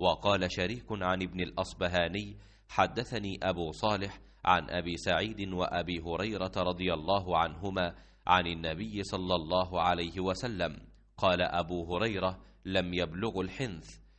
وقال شريك عن ابن الأصبهاني حدثني أبو صالح عن أبي سعيد وأبي هريرة رضي الله عنهما عن النبي صلى الله عليه وسلم قال أبو هريرة لم يبلغ الحنث